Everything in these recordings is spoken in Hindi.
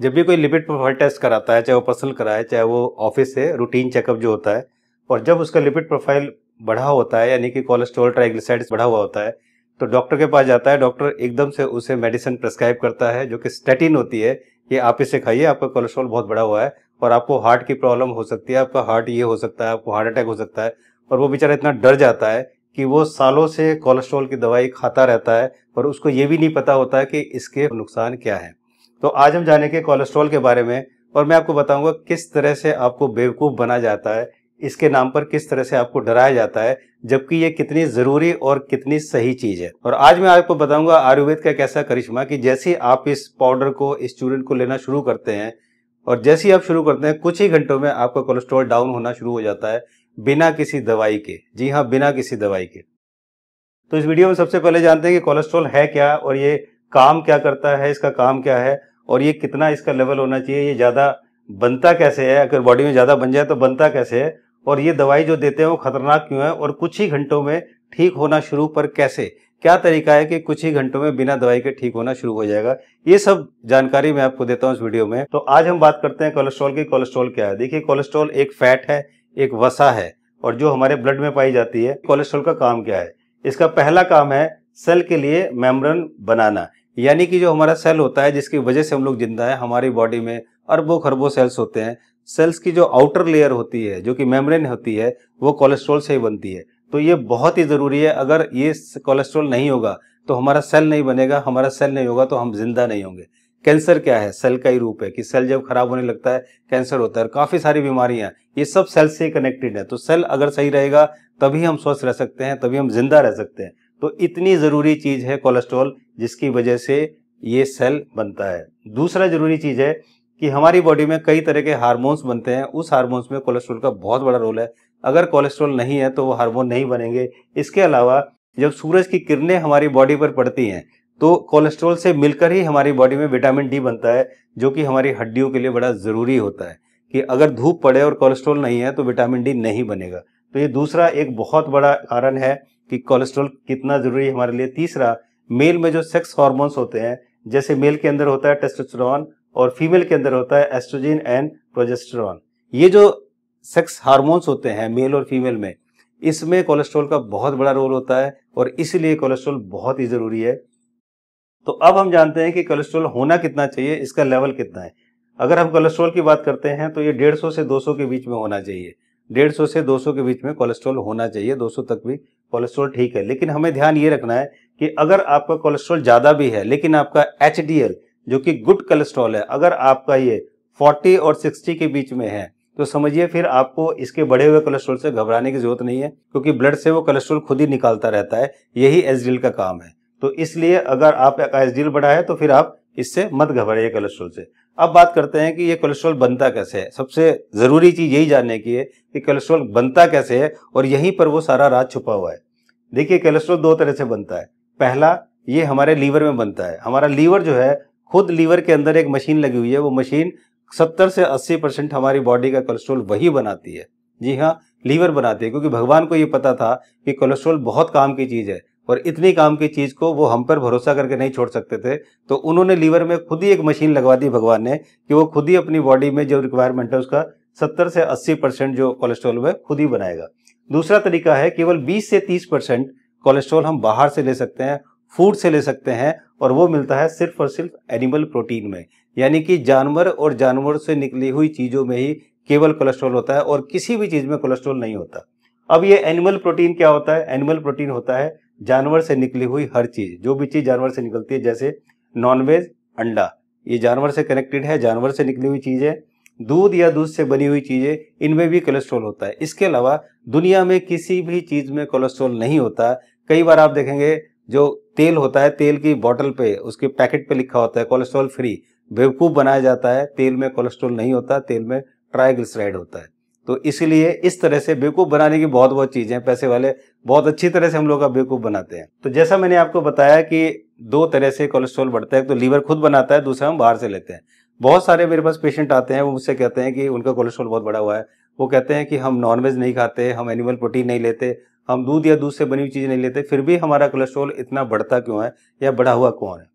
जब भी कोई लिपिड प्रोफाइल टेस्ट कराता है चाहे वो पर्सनल कराए चाहे वो ऑफिस से रूटीन चेकअप जो होता है और जब उसका लिपिड प्रोफाइल बढ़ा होता है यानी कि कोलेस्ट्रॉल ट्राइग्लिसराइड्स बढ़ा हुआ होता है तो डॉक्टर के पास जाता है डॉक्टर एकदम से उसे मेडिसिन प्रेस्क्राइब करता है जो कि स्टेटिन होती है कि आप इसे खाइए आपका कोलेस्ट्रॉल बहुत बढ़ा हुआ है और आपको हार्ट की प्रॉब्लम हो सकती है आपका हार्ट ये हो सकता है आपको हार्ट अटैक हो सकता है और वो बेचारा इतना डर जाता है कि वो सालों से कोलेस्ट्रॉल की दवाई खाता रहता है और उसको ये भी नहीं पता होता है कि इसके नुकसान क्या है तो आज हम जानेंगे कोलेस्ट्रॉल के बारे में और मैं आपको बताऊंगा किस तरह से आपको बेवकूफ़ बना जाता है इसके नाम पर किस तरह से आपको डराया जाता है जबकि ये कितनी ज़रूरी और कितनी सही चीज़ है और आज मैं आपको बताऊंगा आयुर्वेद का कैसा करिश्मा कि जैसे ही आप इस पाउडर को इस चूर्ण को लेना शुरू करते हैं और जैसे ही आप शुरू करते हैं कुछ ही घंटों में आपका कोलेस्ट्रॉल डाउन होना शुरू हो जाता है बिना किसी दवाई के जी हाँ बिना किसी दवाई के तो इस वीडियो में सबसे पहले जानते हैं कि कोलेस्ट्रॉल है क्या और ये काम क्या करता है इसका काम क्या है और ये कितना इसका लेवल होना चाहिए ये ज़्यादा बनता कैसे है अगर बॉडी में ज़्यादा बन जाए तो बनता कैसे है और ये दवाई जो देते हैं वो खतरनाक क्यों है और कुछ ही घंटों में ठीक होना शुरू पर कैसे क्या तरीका है कि कुछ ही घंटों में बिना दवाई के ठीक होना शुरू हो जाएगा ये सब जानकारी मैं आपको देता हूँ इस वीडियो में तो आज हम बात करते हैं कोलेस्ट्रॉल की कोलेस्ट्रॉल क्या है देखिए कोलेस्ट्रॉल एक फैट है एक वसा है और जो हमारे ब्लड में पाई जाती है कोलेस्ट्रॉल का काम क्या है इसका पहला काम है सेल के लिए मेम्ब्रेन बनाना यानी कि जो हमारा सेल होता है जिसकी वजह से हम लोग जिंदा है हमारी बॉडी में अरबों खरबों सेल्स होते हैं सेल्स की जो आउटर लेयर होती है जो कि मेम्ब्रेन होती है वो कोलेस्ट्रॉल से ही बनती है तो ये बहुत ही ज़रूरी है अगर ये कोलेस्ट्रॉल नहीं होगा तो हमारा सेल नहीं बनेगा हमारा सेल नहीं होगा तो हम जिंदा नहीं होंगे कैंसर क्या है सेल का ही रूप है कि सेल जब खराब होने लगता है कैंसर होता है काफ़ी सारी बीमारियां ये सब सेल से कनेक्टेड है तो सेल अगर सही रहेगा तभी हम स्वस्थ रह सकते हैं तभी हम जिंदा रह सकते हैं तो इतनी ज़रूरी चीज़ है कोलेस्ट्रॉल जिसकी वजह से ये सेल बनता है दूसरा ज़रूरी चीज़ है कि हमारी बॉडी में कई तरह के हार्मोन्स बनते हैं उस हार्मोन्स में कोलेस्ट्रॉल का बहुत बड़ा रोल है अगर कोलेस्ट्रॉल नहीं है तो वो हार्मोन नहीं बनेंगे इसके अलावा जब सूरज की किरणें हमारी बॉडी पर पड़ती हैं तो कोलेस्ट्रॉल से मिलकर ही हमारी बॉडी में विटामिन डी बनता है जो कि हमारी हड्डियों के लिए बड़ा ज़रूरी होता है कि अगर धूप पड़े और कोलेस्ट्रॉल नहीं है तो विटामिन डी नहीं बनेगा तो ये दूसरा एक बहुत बड़ा कारण है कि कोलेस्ट्रॉल कितना जरूरी है हमारे लिए तीसरा मेल में जो सेक्स हॉर्मोन्स होते हैं जैसे मेल के अंदर होता है टेस्टोस्टेरोन और फीमेल के अंदर होता है एस्ट्रोजिन एंड प्रोजेस्टेरोन ये जो सेक्स हार्मोन्स होते हैं मेल और फीमेल में इसमें कोलेस्ट्रॉल का बहुत बड़ा रोल होता है और इसलिए कोलेस्ट्रॉल बहुत ही ज़रूरी है तो अब हम जानते हैं कि कोलेस्ट्रॉल होना कितना चाहिए इसका लेवल कितना है अगर हम कोलेस्ट्रॉल की बात करते हैं तो ये 150 से 200 के बीच में होना चाहिए डेढ़ सौ से दो सौ के बीच में कोलेस्ट्रॉल होना चाहिए दो सौ तक भी कोलेस्ट्रॉल ठीक है लेकिन हमें ध्यान ये रखना है कि अगर आपका कोलेस्ट्रॉल ज़्यादा भी है लेकिन आपका एच जो कि गुड कोलेस्ट्रॉल है अगर आपका ये 40 और 60 के बीच में है तो समझिए फिर आपको इसके बढ़े हुए कोलेस्ट्रॉल से घबराने की जरूरत नहीं है क्योंकि ब्लड से वो कोलेस्ट्रॉल खुद ही निकालता रहता है यही एच का काम है तो इसलिए अगर आप एच बढ़ा है तो फिर आप इससे मत घबराइए कोलेस्ट्रॉल से अब बात करते हैं कि ये कोलेस्ट्रॉल बनता कैसे है सबसे ज़रूरी चीज़ यही जानने की है कि कोलेस्ट्रॉल बनता कैसे है और यहीं पर वो सारा राज छुपा हुआ है देखिए कोलेस्ट्रॉल दो तरह से बनता है पहला ये हमारे लीवर में बनता है हमारा लीवर जो है खुद लीवर के अंदर एक मशीन लगी हुई है वो मशीन सत्तर से अस्सी परसेंट हमारी बॉडी का कोलेस्ट्रॉल वही बनाती है जी हाँ लीवर बनाती है क्योंकि भगवान को ये पता था कि कोलेस्ट्रॉल बहुत काम की चीज़ है और इतनी काम की चीज को वो हम पर भरोसा करके नहीं छोड़ सकते थे तो उन्होंने लीवर में खुद ही एक मशीन लगवा दी भगवान ने कि वो खुद ही अपनी बॉडी में जो रिक्वायरमेंट है उसका सत्तर से अस्सी परसेंट जो कोलेस्ट्रॉल है खुद ही बनाएगा दूसरा तरीका है केवल बीस से तीस परसेंट कोलेस्ट्रॉल हम बाहर से ले सकते हैं फूड से ले सकते हैं और वो मिलता है सिर्फ और सिर्फ एनिमल प्रोटीन में यानी कि जानवर और जानवर से निकली हुई चीज़ों में ही केवल कोलेस्ट्रॉल होता है और किसी भी चीज़ में कोलेस्ट्रॉल नहीं होता अब ये एनिमल प्रोटीन क्या होता है एनिमल प्रोटीन होता है जानवर से निकली हुई हर चीज जो भी चीज जानवर से निकलती है जैसे नॉनवेज अंडा ये जानवर से कनेक्टेड है जानवर से निकली हुई चीजें दूध या दूध से बनी हुई चीज़ें इनमें भी कोलेस्ट्रॉल होता है इसके अलावा दुनिया में किसी भी चीज़ में कोलेस्ट्रॉल नहीं होता कई बार आप देखेंगे जो तेल होता है तेल की बॉटल पे उसके पैकेट पे लिखा होता है कोलेस्ट्रॉल फ्री बेवकूफ़ बनाया जाता है तेल में कोलेस्ट्रॉल नहीं होता तेल में ट्राइग्लिसराइड होता है तो इसलिए इस तरह से बेवकूफ़ बनाने की बहुत बहुत चीज़ें पैसे वाले बहुत अच्छी तरह से हम लोग का बेवकूफ़ बनाते हैं तो जैसा मैंने आपको बताया कि दो तरह से कोलेस्ट्रॉल बढ़ता है तो लीवर खुद बनाता है दूसरा हम बाहर से लेते हैं बहुत सारे मेरे पास पेशेंट आते हैं वो मुझसे कहते हैं कि उनका कोलेस्ट्रॉल बहुत बड़ा हुआ है वो कहते हैं कि हम नॉनवेज नहीं खाते हम एनिमल प्रोटीन नहीं लेते हम दूध या दूध से बनी हुई चीज़ नहीं लेते फिर भी हमारा कोलेस्ट्रॉल इतना बढ़ता क्यों है या बढ़ा हुआ कौन है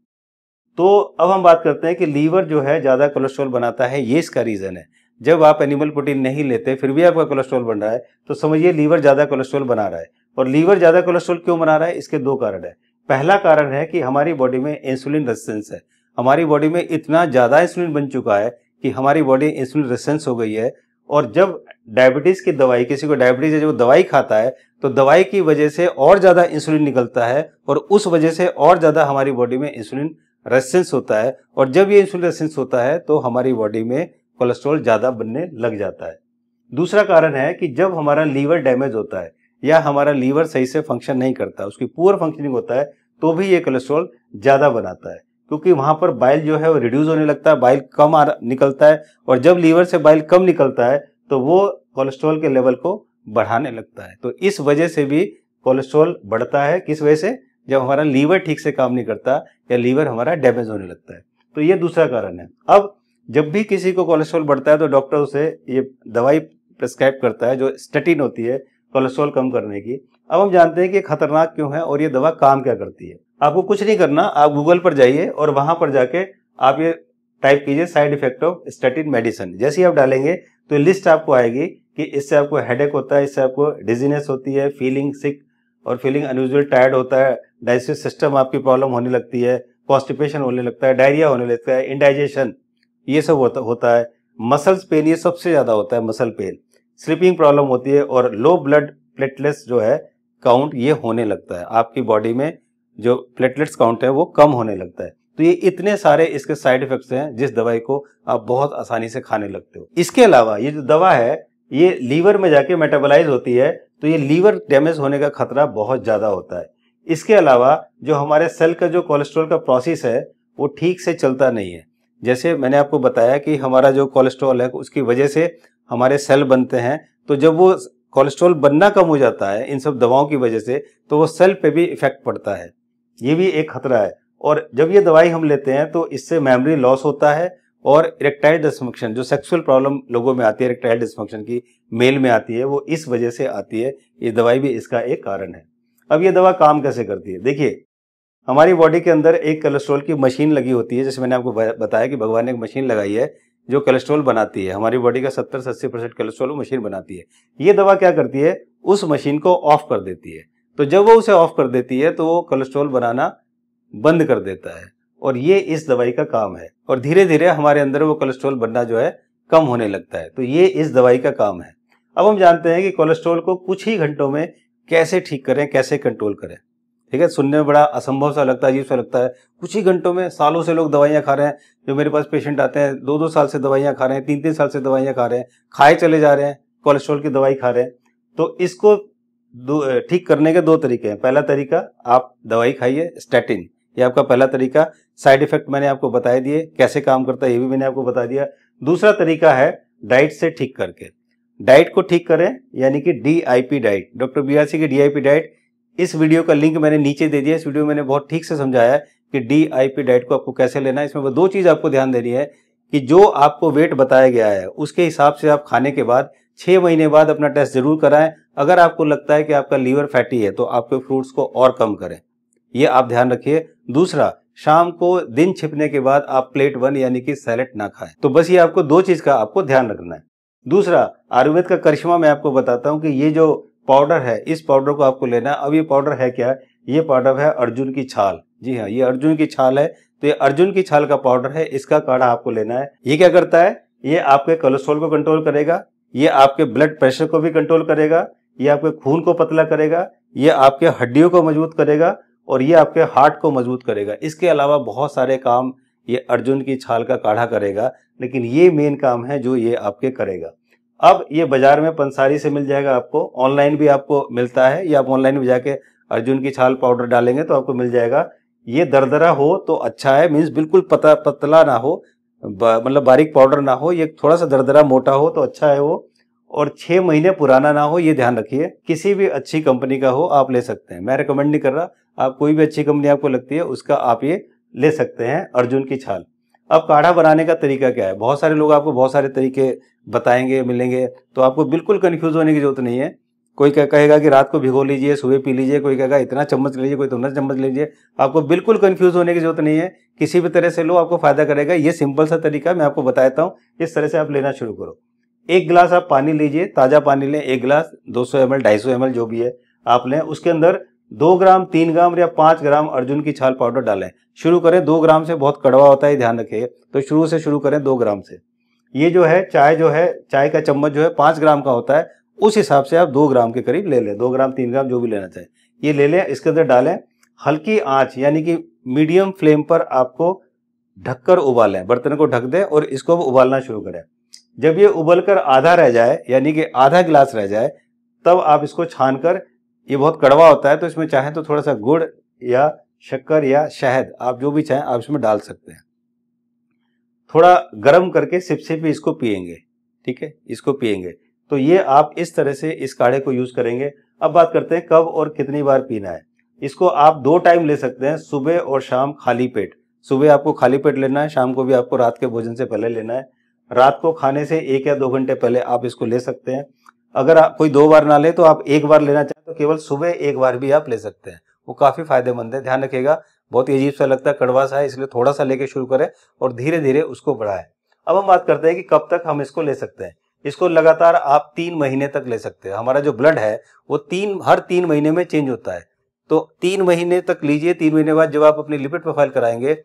तो अब हम बात करते हैं कि लीवर जो है ज़्यादा कोलेस्ट्रॉल बनाता है ये इसका रीज़न है जब आप एनिमल प्रोटीन नहीं लेते फिर भी आपका कोलेस्ट्रॉल बन रहा है तो समझिए लीवर ज़्यादा कोलेस्ट्रॉल बना रहा है और लीवर ज़्यादा कोलेस्ट्रॉल क्यों बना रहा है इसके दो कारण है पहला कारण है कि हमारी बॉडी में इंसुलिन रेसिस्टेंस है हमारी बॉडी में इतना ज़्यादा इंसुलिन बन चुका है कि हमारी बॉडी इंसुलिन रेसिस्टेंस हो गई है और जब डायबिटीज़ की दवाई किसी को डायबिटीज़ है जब दवाई खाता है तो दवाई की वजह से और ज़्यादा इंसुलिन निकलता है और उस वजह से और ज़्यादा हमारी बॉडी में इंसुलिन रेसिस्टेंस होता है और जब ये इंसुलिन रेसिस्टेंस होता है तो हमारी बॉडी में कोलेस्ट्रॉल ज़्यादा बनने लग जाता है दूसरा कारण है कि जब हमारा लीवर डैमेज होता है या हमारा लीवर सही से फंक्शन नहीं करता उसकी पुअर फंक्शनिंग होता है तो भी ये कोलेस्ट्रॉल ज़्यादा बनाता है क्योंकि वहां पर बाइल जो है वो रिड्यूस होने लगता है बाइल कम आ निकलता है और जब लीवर से बाइल कम निकलता है तो वो कोलेस्ट्रॉल के लेवल को बढ़ाने लगता है तो इस वजह से भी कोलेस्ट्रॉल बढ़ता है किस वजह से जब हमारा लीवर ठीक से काम नहीं करता या लीवर हमारा डैमेज होने लगता है तो ये दूसरा कारण है अब जब भी किसी को कोलेस्ट्रॉल बढ़ता है तो डॉक्टर उसे ये दवाई प्रिस्क्राइब करता है जो स्टेटिन होती है कोलेस्ट्रॉल कम करने की अब हम जानते हैं कि खतरनाक क्यों है और ये दवा काम क्या करती है आपको कुछ नहीं करना आप गूगल पर जाइए और वहां पर जाके आप ये टाइप कीजिए side effect of statin medicine जैसे ही आप डालेंगे तो लिस्ट आपको आएगी कि इससे आपको हेडेक होता है इससे आपको डिजीनेस होती है फीलिंग सिक और फीलिंग अनयूजल टायर्ड होता है डाइजेस्टिव सिस्टम आपकी प्रॉब्लम होने लगती है कॉन्स्टिपेशन होने लगता है डायरिया होने लगता है इंडाइजेशन ये सब होता होता है मसल्स पेन ये सबसे ज़्यादा होता है मसल पेन स्लीपिंग प्रॉब्लम होती है और लो ब्लड प्लेटलेट्स जो है काउंट ये होने लगता है आपकी बॉडी में जो प्लेटलेट्स काउंट है वो कम होने लगता है तो ये इतने सारे इसके साइड इफेक्ट्स हैं जिस दवाई को आप बहुत आसानी से खाने लगते हो इसके अलावा ये जो दवा है ये लीवर में जाके मेटाबोलाइज होती है तो ये लीवर डैमेज होने का खतरा बहुत ज़्यादा होता है इसके अलावा जो हमारे सेल का जो कोलेस्ट्रॉल का प्रोसेस है वो ठीक से चलता नहीं है जैसे मैंने आपको बताया कि हमारा जो कोलेस्ट्रॉल है उसकी वजह से हमारे सेल बनते हैं तो जब वो कोलेस्ट्रॉल बनना कम हो जाता है इन सब दवाओं की वजह से तो वो सेल पे भी इफेक्ट पड़ता है ये भी एक खतरा है और जब ये दवाई हम लेते हैं तो इससे मेमोरी लॉस होता है और इरेक्टाइल डिस्फंक्शन जो सेक्सुअल प्रॉब्लम लोगों में आती है इरेक्टाइल डिस्फंक्शन की मेल में आती है वो इस वजह से आती है ये दवाई भी इसका एक कारण है अब ये दवा काम कैसे करती है देखिए हमारी बॉडी के अंदर एक कोलेस्ट्रॉल की मशीन लगी होती है जैसे मैंने आपको बताया कि भगवान ने एक मशीन लगाई है जो कोलेस्ट्रॉल बनाती है हमारी बॉडी का सत्तर से अस्सी परसेंट कोलेस्ट्रॉल मशीन बनाती है ये दवा क्या करती है उस मशीन को ऑफ कर देती है तो जब वो उसे ऑफ कर देती है तो वो कोलेस्ट्रॉल बनाना बंद कर देता है और ये इस दवाई का काम है और धीरे धीरे हमारे अंदर वो कोलेस्ट्रॉल बनना जो है कम होने लगता है तो ये इस दवाई का काम है अब हम जानते हैं कि कोलेस्ट्रॉल को कुछ ही घंटों में कैसे ठीक करें कैसे कंट्रोल करें ठीक है सुनने में बड़ा असंभव सा लगता है अजीब सा लगता है कुछ ही घंटों में सालों से लोग दवाइयां खा रहे हैं जो मेरे पास पेशेंट आते हैं दो दो साल से दवाइयां खा रहे हैं तीन तीन साल से दवाइयां खा रहे हैं खाए चले जा रहे हैं कोलेस्ट्रॉल की दवाई खा रहे हैं तो इसको ठीक करने के दो तरीके हैं पहला तरीका आप दवाई खाइए स्टैटिन ये आपका पहला तरीका साइड इफेक्ट मैंने आपको बताए दिए कैसे काम करता है ये भी मैंने आपको बता दिया दूसरा तरीका है डाइट से ठीक करके डाइट को ठीक करें यानी कि DIP diet doctor B R C की डीआईपी डाइट इस वीडियो का लिंक मैंने नीचे दे दिया इस वीडियो में मैंने बहुत ठीक से समझाया है कि डी आई पी डाइट को आपको कैसे लेना है इसमें वो दो चीज़ आपको ध्यान देनी है कि जो आपको वेट बताया गया है उसके हिसाब से आप खाने के बाद छह महीने बाद अपना टेस्ट जरूर कराएं अगर आपको लगता है कि आपका लीवर फैटी है तो आपके फ्रूट्स को और कम करें ये आप ध्यान रखिए दूसरा शाम को दिन छिपने के बाद आप प्लेट वन यानी कि सैलेट ना खाएं तो बस ये आपको दो चीज़ का आपको ध्यान रखना है दूसरा आयुर्वेद का करिश्मा मैं आपको बताता हूँ कि ये जो पाउडर है इस पाउडर को आपको लेना है अब ये पाउडर है क्या ये पाउडर है अर्जुन की छाल जी हाँ ये अर्जुन की छाल है तो ये अर्जुन की छाल का पाउडर है इसका काढ़ा आपको लेना है ये क्या करता है ये आपके कोलेस्ट्रोल को कंट्रोल करेगा ये आपके ब्लड प्रेशर को भी कंट्रोल करेगा ये आपके खून को पतला करेगा ये आपके हड्डियों को मजबूत करेगा और ये आपके हार्ट को मजबूत करेगा इसके अलावा बहुत सारे काम ये अर्जुन की छाल का काढ़ा करेगा लेकिन ये मेन काम है जो ये आपके करेगा अब ये बाजार में पंसारी से मिल जाएगा आपको ऑनलाइन भी आपको मिलता है या आप ऑनलाइन भी जाके अर्जुन की छाल पाउडर डालेंगे तो आपको मिल जाएगा ये दरदरा हो तो अच्छा है मीन्स बिल्कुल पता पतला ना हो मतलब बारीक पाउडर ना हो ये थोड़ा सा दरदरा मोटा हो तो अच्छा है वो और छः महीने पुराना ना हो ये ध्यान रखिए किसी भी अच्छी कंपनी का हो आप ले सकते हैं मैं रिकमेंड नहीं कर रहा आप कोई भी अच्छी कंपनी आपको लगती है उसका आप ये ले सकते हैं अर्जुन की छाल अब काढ़ा बनाने का तरीका क्या है बहुत सारे लोग आपको बहुत सारे तरीके बताएंगे मिलेंगे तो आपको बिल्कुल कन्फ्यूज होने की जरूरत नहीं है कोई कह कहेगा कि रात को भिगो लीजिए सुबह पी लीजिए कोई कहेगा इतना चम्मच लीजिए कोई इतना तो चम्मच लीजिए आपको बिल्कुल कन्फ्यूज होने की जरूरत नहीं है किसी भी तरह से लो आपको फायदा करेगा ये सिंपल सा तरीका मैं आपको बताता हूँ इस तरह से आप लेना शुरू करो एक गिलास आप पानी लीजिए ताज़ा पानी लें एक गिलास दो सौ एम एल जो भी है आप लें उसके अंदर दो ग्राम तीन ग्राम या पाँच ग्राम अर्जुन की छाल पाउडर डालें शुरू करें दो ग्राम से बहुत कड़वा होता है ध्यान रखिए तो शुरू से शुरू करें दो ग्राम से ये जो है चाय जो है चाय का चम्मच जो है पाँच ग्राम का होता है उस हिसाब से आप दो ग्राम के करीब ले लें दो ग्राम तीन ग्राम जो भी लेना चाहे ये ले लें इसके अंदर डालें हल्की आंच यानी कि मीडियम फ्लेम पर आपको ढककर उबालें बर्तन को ढक दें और इसको उबालना शुरू करें जब ये उबल कर आधा रह जाए यानी कि आधा गिलास रह जाए तब आप इसको छान कर ये बहुत कड़वा होता है तो इसमें चाहें तो थोड़ा सा गुड़ या शक्कर या शहद आप जो भी चाहें आप इसमें डाल सकते हैं थोड़ा गर्म करके सिप सिपसिप इसको पियेंगे ठीक है इसको पियेंगे तो ये आप इस तरह से इस काढ़े को यूज करेंगे अब बात करते हैं कब और कितनी बार पीना है इसको आप दो टाइम ले सकते हैं सुबह और शाम खाली पेट सुबह आपको खाली पेट लेना है शाम को भी आपको रात के भोजन से पहले लेना है रात को खाने से एक या दो घंटे पहले आप इसको ले सकते हैं अगर आप कोई दो बार ना ले तो आप एक बार लेना चाहें तो केवल सुबह एक बार भी आप ले सकते हैं वो काफी फायदेमंद है ध्यान रखिएगा बहुत ही अजीब सा लगता है कड़वा सा है इसलिए थोड़ा सा लेके शुरू करें और धीरे धीरे उसको बढ़ाएं अब हम बात करते हैं कि कब तक हम इसको ले सकते हैं इसको लगातार आप तीन महीने तक ले सकते हैं हमारा जो ब्लड है वो तीन हर तीन महीने में चेंज होता है तो तीन महीने तक लीजिए तीन महीने बाद जब आप अपनी लिपिड प्रोफाइल कराएंगे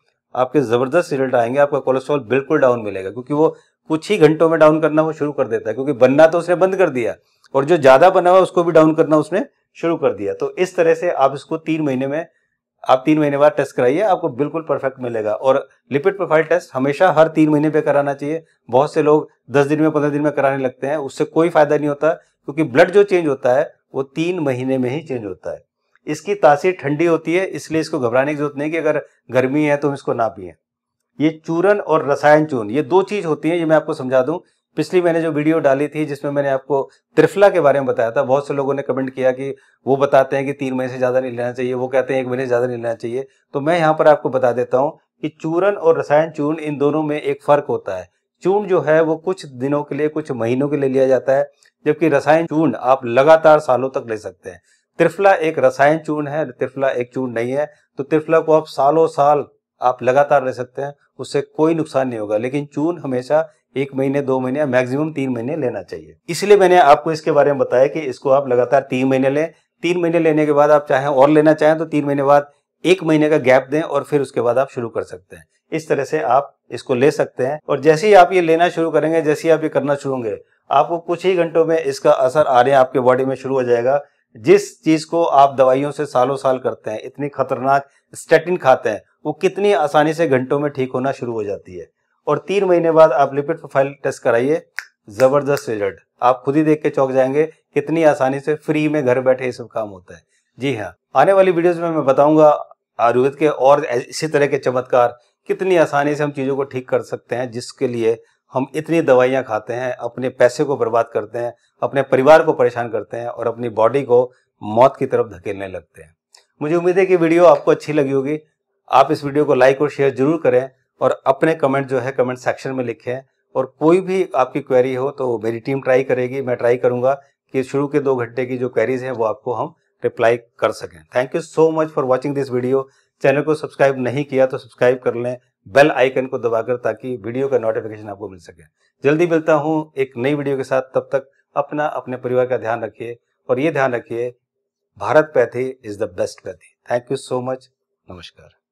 आपके ज़बरदस्त रिजल्ट आएंगे आपका कोलेस्ट्रॉल बिल्कुल डाउन मिलेगा क्योंकि वो कुछ ही घंटों में डाउन करना वो शुरू कर देता है क्योंकि बनना तो उसने बंद कर दिया और जो ज़्यादा बना हुआ उसको भी डाउन करना उसने शुरू कर दिया तो इस तरह से आप इसको तीन महीने में आप तीन महीने बाद टेस्ट कराइए आपको बिल्कुल परफेक्ट मिलेगा और लिपिड प्रोफाइल टेस्ट हमेशा हर तीन महीने पे कराना चाहिए बहुत से लोग दस दिन में पंद्रह दिन में कराने लगते हैं उससे कोई फायदा नहीं होता क्योंकि ब्लड जो चेंज होता है वो तीन महीने में ही चेंज होता है इसकी तासीर ठंडी होती है इसलिए इसको घबराने की जरूरत नहीं कि अगर गर्मी है तो हम इसको ना पिए ये चूरन और रसायन चूर्ण ये दो चीज होती है ये मैं आपको समझा दूं पिछली मैंने जो वीडियो डाली थी जिसमें मैंने आपको त्रिफला के बारे में बताया था बहुत से लोगों ने कमेंट किया कि वो बताते हैं कि तीन महीने से ज़्यादा नहीं लेना चाहिए वो कहते हैं एक महीने ज़्यादा नहीं लेना चाहिए तो मैं यहाँ पर आपको बता देता हूँ कि चूरन और रसायन चूर्ण इन दोनों में एक फ़र्क होता है चूर्ण जो है वो कुछ दिनों के लिए कुछ महीनों के लिए लिया जाता है जबकि रसायन चूर्ण आप लगातार सालों तक ले सकते हैं त्रिफला एक रसायन चूर्ण है त्रिफला एक चूर्ण नहीं है तो त्रिफला को आप सालों साल आप लगातार ले सकते हैं उससे कोई नुकसान नहीं होगा लेकिन चून हमेशा एक महीने दो महीने या मैक्सिमम तीन महीने लेना चाहिए इसलिए मैंने आपको इसके बारे में बताया कि इसको आप लगातार तीन महीने लें तीन महीने लेने के बाद आप चाहें और लेना चाहें तो तीन महीने बाद एक महीने का गैप दें और फिर उसके बाद आप शुरू कर सकते हैं इस तरह से आप इसको ले सकते हैं और जैसे ही आप ये लेना शुरू करेंगे जैसे ही आप ये करना शुरू होंगे आपको कुछ ही घंटों में इसका असर आ रहा आपके बॉडी में शुरू हो जाएगा जिस चीज को आप दवाइयों से सालों साल करते हैं इतनी खतरनाक स्टेटिन खाते हैं वो कितनी आसानी से घंटों में ठीक होना शुरू हो जाती है और तीन महीने बाद आप लिपिड प्रोफाइल टेस्ट कराइए जबरदस्त रिजल्ट आप खुद ही देख के चौक जाएंगे कितनी आसानी से फ्री में घर बैठे ये सब काम होता है जी हाँ आने वाली वीडियोस में मैं बताऊंगा आयुर्वेद के और इसी तरह के चमत्कार कितनी आसानी से हम चीज़ों को ठीक कर सकते हैं जिसके लिए हम इतनी दवाइयां खाते हैं अपने पैसे को बर्बाद करते हैं अपने परिवार को परेशान करते हैं और अपनी बॉडी को मौत की तरफ धकेलने लगते हैं मुझे उम्मीद है कि वीडियो आपको अच्छी लगी होगी आप इस वीडियो को लाइक और शेयर जरूर करें और अपने कमेंट जो है कमेंट सेक्शन में लिखें और कोई भी आपकी क्वेरी हो तो मेरी टीम ट्राई करेगी मैं ट्राई करूंगा कि शुरू के दो घंटे की जो क्वेरीज हैं वो आपको हम रिप्लाई कर सकें thank you so much for watching this video channel को सब्सक्राइब नहीं किया तो सब्सक्राइब कर लें बेल आइकन को दबाकर ताकि वीडियो का नोटिफिकेशन आपको मिल सके जल्दी मिलता हूँ एक नई वीडियो के साथ तब तक अपना अपने परिवार का ध्यान रखिए और ये ध्यान रखिए Bharat pathy is the best pathy thank you so much नमस्कार